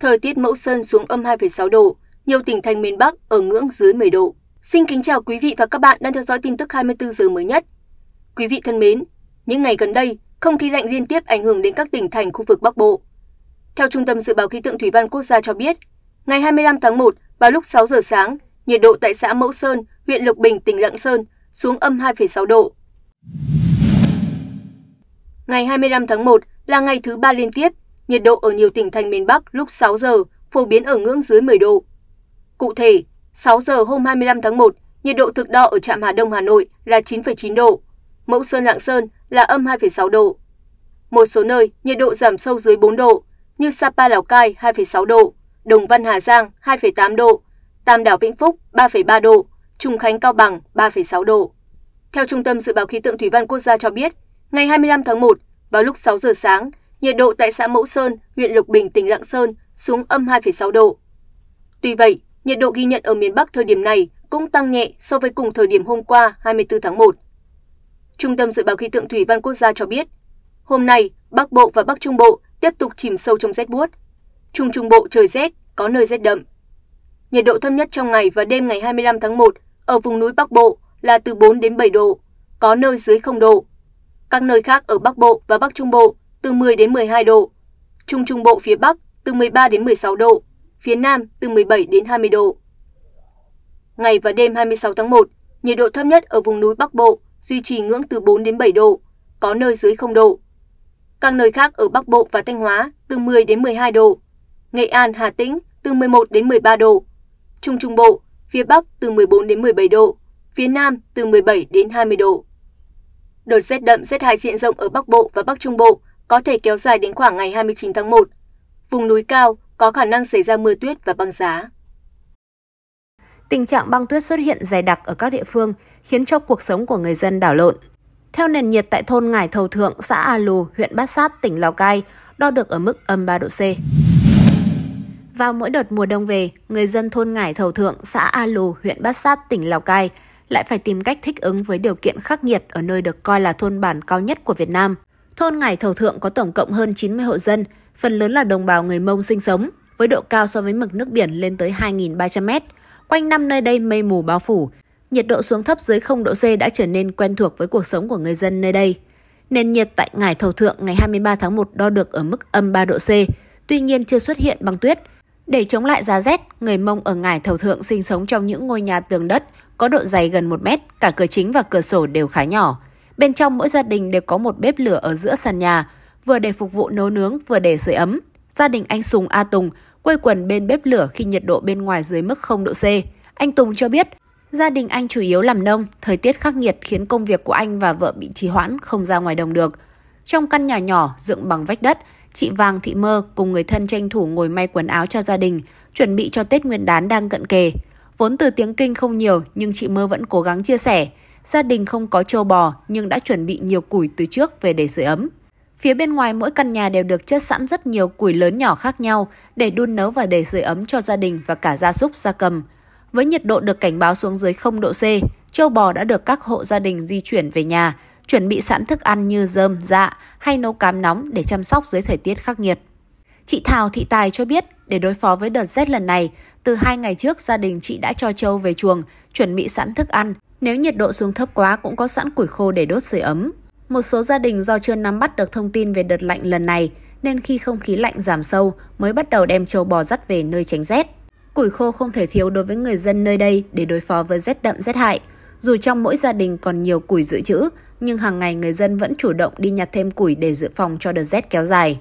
Thời tiết mẫu sơn xuống âm 2,6 độ, nhiều tỉnh thành miền Bắc ở ngưỡng dưới 10 độ. Xin kính chào quý vị và các bạn đang theo dõi tin tức 24 giờ mới nhất. Quý vị thân mến, những ngày gần đây, không khí lạnh liên tiếp ảnh hưởng đến các tỉnh thành khu vực Bắc Bộ. Theo Trung tâm Dự báo Khí tượng Thủy văn Quốc gia cho biết, ngày 25 tháng 1 vào lúc 6 giờ sáng, nhiệt độ tại xã Mẫu Sơn, huyện Lộc Bình, tỉnh Lạng Sơn xuống âm 2,6 độ. Ngày 25 tháng 1 là ngày thứ ba liên tiếp nhiệt độ ở nhiều tỉnh thành miền Bắc lúc 6 giờ phổ biến ở ngưỡng dưới 10 độ. Cụ thể, 6 giờ hôm 25 tháng 1, nhiệt độ thực đo ở trạm Hà Đông Hà Nội là 9,9 độ, mẫu Sơn Lạng Sơn là âm 2,6 độ. Một số nơi nhiệt độ giảm sâu dưới 4 độ, như Sapa Lào Cai 2,6 độ, Đồng Văn Hà Giang 2,8 độ, Tam Đảo Vĩnh Phúc 3,3 độ, Trùng Khánh Cao Bằng 3,6 độ. Theo Trung tâm Dự báo Khí tượng Thủy văn Quốc gia cho biết, ngày 25 tháng 1, vào lúc 6 giờ sáng, nhiệt độ tại xã Mẫu Sơn, huyện Lục Bình, tỉnh Lạng Sơn xuống âm 2,6 độ. Tuy vậy, nhiệt độ ghi nhận ở miền Bắc thời điểm này cũng tăng nhẹ so với cùng thời điểm hôm qua 24 tháng 1. Trung tâm Dự báo Khí tượng Thủy văn Quốc gia cho biết, hôm nay Bắc Bộ và Bắc Trung Bộ tiếp tục chìm sâu trong rét buốt. Trung Trung Bộ trời rét, có nơi rét đậm. Nhiệt độ thấp nhất trong ngày và đêm ngày 25 tháng 1 ở vùng núi Bắc Bộ là từ 4 đến 7 độ, có nơi dưới 0 độ. Các nơi khác ở Bắc Bộ và Bắc Trung Bộ từ một đến một hai độ, trung trung bộ phía Bắc từ 13 đến 16 độ, phía Nam từ 17 đến 20 độ. Ngày và đêm 26 tháng 1, nhiệt độ thấp nhất ở vùng núi Bắc Bộ duy trì ngưỡng từ 4 đến 7 độ, có nơi dưới 0 độ. Các nơi khác ở Bắc Bộ và Thanh Hóa từ 10 đến 12 độ, Nghệ An, Hà Tĩnh từ 11 đến 13 độ, Trung Trung Bộ, phía Bắc từ 14 đến 17 độ, phía Nam từ 17 đến 20 độ. Đợt rét đậm rét hại diện rộng ở Bắc Bộ và Bắc Trung Bộ có thể kéo dài đến khoảng ngày 29 tháng 1. Vùng núi cao có khả năng xảy ra mưa tuyết và băng giá. Tình trạng băng tuyết xuất hiện dày đặc ở các địa phương khiến cho cuộc sống của người dân đảo lộn. Theo nền nhiệt tại thôn Ngải Thầu Thượng, xã A Lù, huyện Bát Sát, tỉnh Lào Cai, đo được ở mức âm 3 độ C. Vào mỗi đợt mùa đông về, người dân thôn Ngải Thầu Thượng, xã A Lù, huyện Bát Sát, tỉnh Lào Cai lại phải tìm cách thích ứng với điều kiện khắc nghiệt ở nơi được coi là thôn bản cao nhất của Việt Nam. Thôn Ngải Thầu Thượng có tổng cộng hơn 90 hộ dân, phần lớn là đồng bào người Mông sinh sống, với độ cao so với mực nước biển lên tới 2.300 m Quanh năm nơi đây mây mù bao phủ, nhiệt độ xuống thấp dưới 0 độ C đã trở nên quen thuộc với cuộc sống của người dân nơi đây. Nền nhiệt tại Ngải Thầu Thượng ngày 23 tháng 1 đo được ở mức âm 3 độ C, tuy nhiên chưa xuất hiện băng tuyết. Để chống lại giá rét, người Mông ở Ngải Thầu Thượng sinh sống trong những ngôi nhà tường đất có độ dày gần 1 mét, cả cửa chính và cửa sổ đều khá nhỏ. Bên trong mỗi gia đình đều có một bếp lửa ở giữa sàn nhà, vừa để phục vụ nấu nướng vừa để sưởi ấm. Gia đình anh Sùng A Tùng quây quần bên bếp lửa khi nhiệt độ bên ngoài dưới mức 0 độ C. Anh Tùng cho biết, gia đình anh chủ yếu làm nông, thời tiết khắc nghiệt khiến công việc của anh và vợ bị trì hoãn, không ra ngoài đồng được. Trong căn nhà nhỏ dựng bằng vách đất, chị Vàng Thị Mơ cùng người thân tranh thủ ngồi may quần áo cho gia đình, chuẩn bị cho Tết Nguyên đán đang cận kề. Vốn từ tiếng Kinh không nhiều nhưng chị Mơ vẫn cố gắng chia sẻ. Gia đình không có trâu bò nhưng đã chuẩn bị nhiều củi từ trước về để sưởi ấm. Phía bên ngoài mỗi căn nhà đều được chất sẵn rất nhiều củi lớn nhỏ khác nhau để đun nấu và để sưởi ấm cho gia đình và cả gia súc gia cầm. Với nhiệt độ được cảnh báo xuống dưới 0 độ C, châu bò đã được các hộ gia đình di chuyển về nhà, chuẩn bị sẵn thức ăn như rơm, dạ hay nấu cám nóng để chăm sóc dưới thời tiết khắc nghiệt. Chị Thảo Thị Tài cho biết, để đối phó với đợt rét lần này, từ hai ngày trước gia đình chị đã cho châu về chuồng, chuẩn bị sẵn thức ăn nếu nhiệt độ xuống thấp quá cũng có sẵn củi khô để đốt sưởi ấm. Một số gia đình do chưa nắm bắt được thông tin về đợt lạnh lần này nên khi không khí lạnh giảm sâu mới bắt đầu đem châu bò dắt về nơi tránh rét. Củi khô không thể thiếu đối với người dân nơi đây để đối phó với rét đậm rét hại. Dù trong mỗi gia đình còn nhiều củi dự trữ, nhưng hàng ngày người dân vẫn chủ động đi nhặt thêm củi để dự phòng cho đợt rét kéo dài.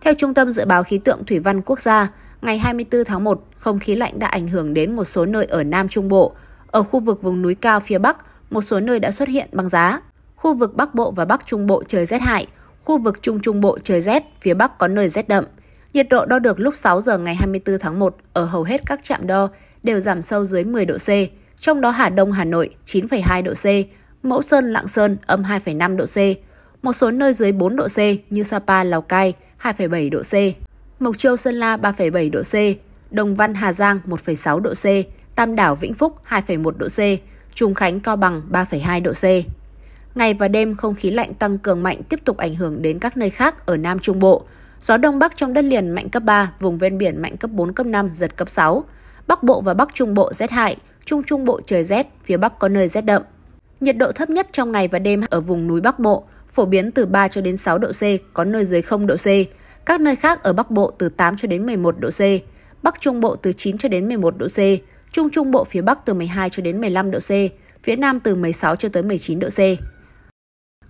Theo Trung tâm Dự báo Khí tượng Thủy văn Quốc gia, ngày 24 tháng 1, không khí lạnh đã ảnh hưởng đến một số nơi ở Nam Trung Bộ, ở khu vực vùng núi cao phía Bắc, một số nơi đã xuất hiện băng giá. Khu vực Bắc Bộ và Bắc Trung Bộ trời rét hại, khu vực Trung Trung Bộ trời rét, phía Bắc có nơi rét đậm. Nhiệt độ đo được lúc 6 giờ ngày 24 tháng 1 ở hầu hết các trạm đo đều giảm sâu dưới 10 độ C, trong đó Hà Đông Hà Nội 9,2 độ C, Mẫu Sơn Lạng Sơn âm 2,5 độ C, một số nơi dưới 4 độ C như Sapa Lào Cai 2,7 độ C, Mộc Châu Sơn La 3,7 độ C, Đồng Văn Hà Giang 1,6 độ C, Tam Đảo Vĩnh Phúc 2,1 độ C, Trùng Khánh Cao Bằng 3,2 độ C. Ngày và đêm không khí lạnh tăng cường mạnh tiếp tục ảnh hưởng đến các nơi khác ở Nam Trung Bộ. Gió Đông Bắc trong đất liền mạnh cấp 3, vùng ven biển mạnh cấp 4, cấp 5, giật cấp 6. Bắc Bộ và Bắc Trung Bộ rét hại, Trung Trung Bộ trời rét, phía Bắc có nơi rét đậm. Nhiệt độ thấp nhất trong ngày và đêm ở vùng núi Bắc Bộ phổ biến từ 3 cho đến 6 độ C, có nơi dưới 0 độ C. Các nơi khác ở Bắc Bộ từ 8 cho đến 11 độ C, Bắc Trung Bộ từ 9 cho đến 11 độ C, Trung Trung Bộ phía Bắc từ 12 cho đến 15 độ C, phía Nam từ 16 cho tới 19 độ C.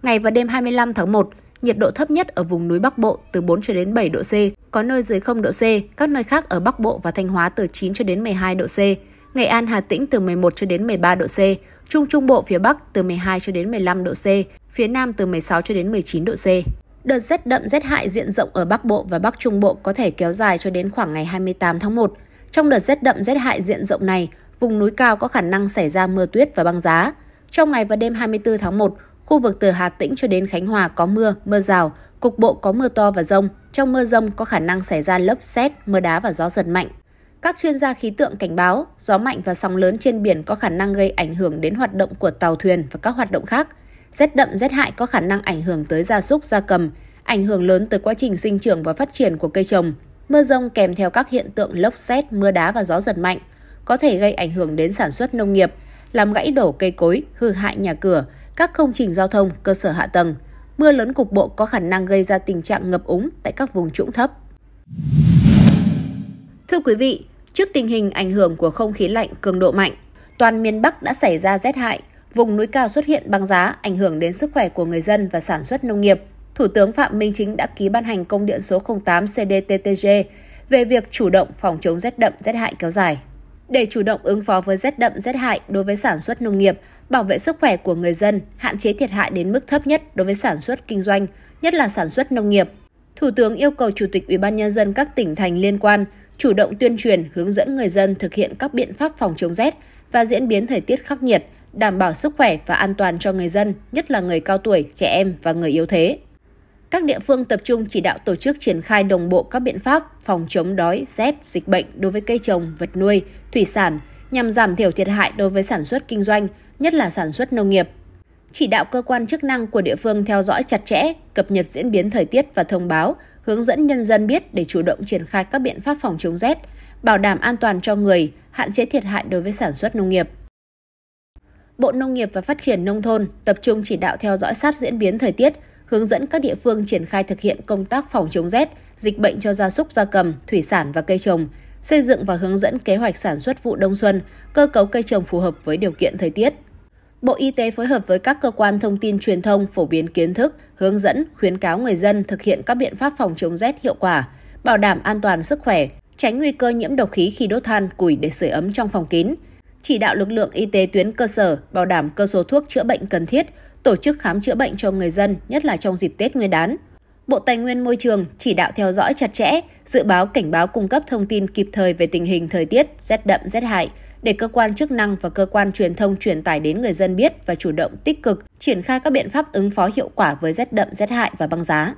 Ngày và đêm 25 tháng 1, nhiệt độ thấp nhất ở vùng núi Bắc Bộ từ 4 cho đến 7 độ C, có nơi dưới 0 độ C, các nơi khác ở Bắc Bộ và Thanh Hóa từ 9 cho đến 12 độ C, Nghệ An Hà Tĩnh từ 11 cho đến 13 độ C, Trung Trung Bộ phía Bắc từ 12 cho đến 15 độ C, phía Nam từ 16 cho đến 19 độ C. Đợt rét đậm rét hại diện rộng ở Bắc Bộ và Bắc Trung Bộ có thể kéo dài cho đến khoảng ngày 28 tháng 1. Trong đợt rét đậm rét hại diện rộng này, vùng núi cao có khả năng xảy ra mưa tuyết và băng giá. Trong ngày và đêm 24 tháng 1, khu vực từ Hà Tĩnh cho đến Khánh Hòa có mưa, mưa rào, cục bộ có mưa to và rông. Trong mưa rông có khả năng xảy ra lốc xét, mưa đá và gió giật mạnh. Các chuyên gia khí tượng cảnh báo, gió mạnh và sóng lớn trên biển có khả năng gây ảnh hưởng đến hoạt động của tàu thuyền và các hoạt động khác. Rét đậm rét hại có khả năng ảnh hưởng tới gia súc, gia cầm, ảnh hưởng lớn tới quá trình sinh trưởng và phát triển của cây trồng, Mưa rông kèm theo các hiện tượng lốc xét, mưa đá và gió giật mạnh có thể gây ảnh hưởng đến sản xuất nông nghiệp, làm gãy đổ cây cối, hư hại nhà cửa, các công trình giao thông, cơ sở hạ tầng. Mưa lớn cục bộ có khả năng gây ra tình trạng ngập úng tại các vùng trũng thấp. Thưa quý vị, trước tình hình ảnh hưởng của không khí lạnh cường độ mạnh, toàn miền Bắc đã xảy ra rét hại, vùng núi cao xuất hiện băng giá ảnh hưởng đến sức khỏe của người dân và sản xuất nông nghiệp. Thủ tướng Phạm Minh Chính đã ký ban hành công điện số 08 CDTTG về việc chủ động phòng chống rét đậm, rét hại kéo dài. Để chủ động ứng phó với rét đậm, rét hại đối với sản xuất nông nghiệp, bảo vệ sức khỏe của người dân, hạn chế thiệt hại đến mức thấp nhất đối với sản xuất kinh doanh, nhất là sản xuất nông nghiệp. Thủ tướng yêu cầu Chủ tịch Ủy ban nhân dân các tỉnh thành liên quan chủ động tuyên truyền, hướng dẫn người dân thực hiện các biện pháp phòng chống rét và diễn biến thời tiết khắc nghiệt, đảm bảo sức khỏe và an toàn cho người dân, nhất là người cao tuổi, trẻ em và người yếu thế các địa phương tập trung chỉ đạo tổ chức triển khai đồng bộ các biện pháp phòng chống đói, rét, dịch bệnh đối với cây trồng, vật nuôi, thủy sản nhằm giảm thiểu thiệt hại đối với sản xuất kinh doanh, nhất là sản xuất nông nghiệp. Chỉ đạo cơ quan chức năng của địa phương theo dõi chặt chẽ, cập nhật diễn biến thời tiết và thông báo, hướng dẫn nhân dân biết để chủ động triển khai các biện pháp phòng chống rét, bảo đảm an toàn cho người, hạn chế thiệt hại đối với sản xuất nông nghiệp. Bộ Nông nghiệp và Phát triển Nông thôn tập trung chỉ đạo theo dõi sát diễn biến thời tiết, hướng dẫn các địa phương triển khai thực hiện công tác phòng chống rét, dịch bệnh cho gia súc gia cầm, thủy sản và cây trồng, xây dựng và hướng dẫn kế hoạch sản xuất vụ đông xuân, cơ cấu cây trồng phù hợp với điều kiện thời tiết. Bộ Y tế phối hợp với các cơ quan thông tin truyền thông phổ biến kiến thức, hướng dẫn, khuyến cáo người dân thực hiện các biện pháp phòng chống rét hiệu quả, bảo đảm an toàn sức khỏe, tránh nguy cơ nhiễm độc khí khi đốt than củi để sưởi ấm trong phòng kín, chỉ đạo lực lượng y tế tuyến cơ sở bảo đảm cơ số thuốc chữa bệnh cần thiết, tổ chức khám chữa bệnh cho người dân, nhất là trong dịp Tết Nguyên đán. Bộ Tài nguyên Môi trường chỉ đạo theo dõi chặt chẽ, dự báo cảnh báo cung cấp thông tin kịp thời về tình hình thời tiết, rét đậm, rét hại, để cơ quan chức năng và cơ quan truyền thông truyền tải đến người dân biết và chủ động tích cực triển khai các biện pháp ứng phó hiệu quả với rét đậm, rét hại và băng giá.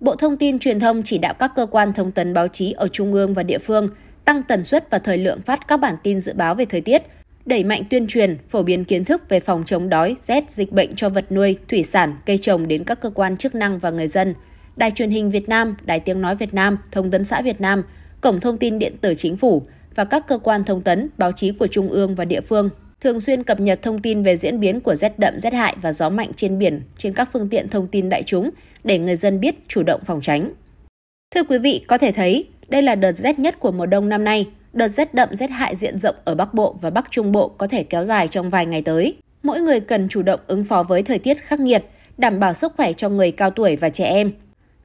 Bộ Thông tin Truyền thông chỉ đạo các cơ quan thông tấn báo chí ở trung ương và địa phương tăng tần suất và thời lượng phát các bản tin dự báo về thời tiết, đẩy mạnh tuyên truyền, phổ biến kiến thức về phòng chống đói, rét, dịch bệnh cho vật nuôi, thủy sản, cây trồng đến các cơ quan chức năng và người dân. Đài truyền hình Việt Nam, Đài tiếng nói Việt Nam, Thông tấn xã Việt Nam, Cổng thông tin điện tử chính phủ và các cơ quan thông tấn, báo chí của trung ương và địa phương thường xuyên cập nhật thông tin về diễn biến của rét đậm, rét hại và gió mạnh trên biển trên các phương tiện thông tin đại chúng để người dân biết chủ động phòng tránh. Thưa quý vị, có thể thấy đây là đợt rét nhất của mùa đông năm nay đợt rét đậm rét hại diện rộng ở Bắc Bộ và Bắc Trung Bộ có thể kéo dài trong vài ngày tới. Mỗi người cần chủ động ứng phó với thời tiết khắc nghiệt, đảm bảo sức khỏe cho người cao tuổi và trẻ em.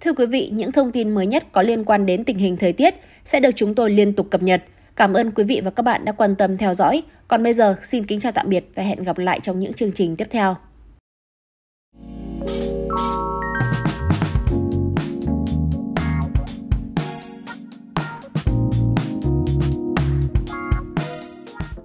Thưa quý vị, những thông tin mới nhất có liên quan đến tình hình thời tiết sẽ được chúng tôi liên tục cập nhật. Cảm ơn quý vị và các bạn đã quan tâm theo dõi. Còn bây giờ, xin kính chào tạm biệt và hẹn gặp lại trong những chương trình tiếp theo.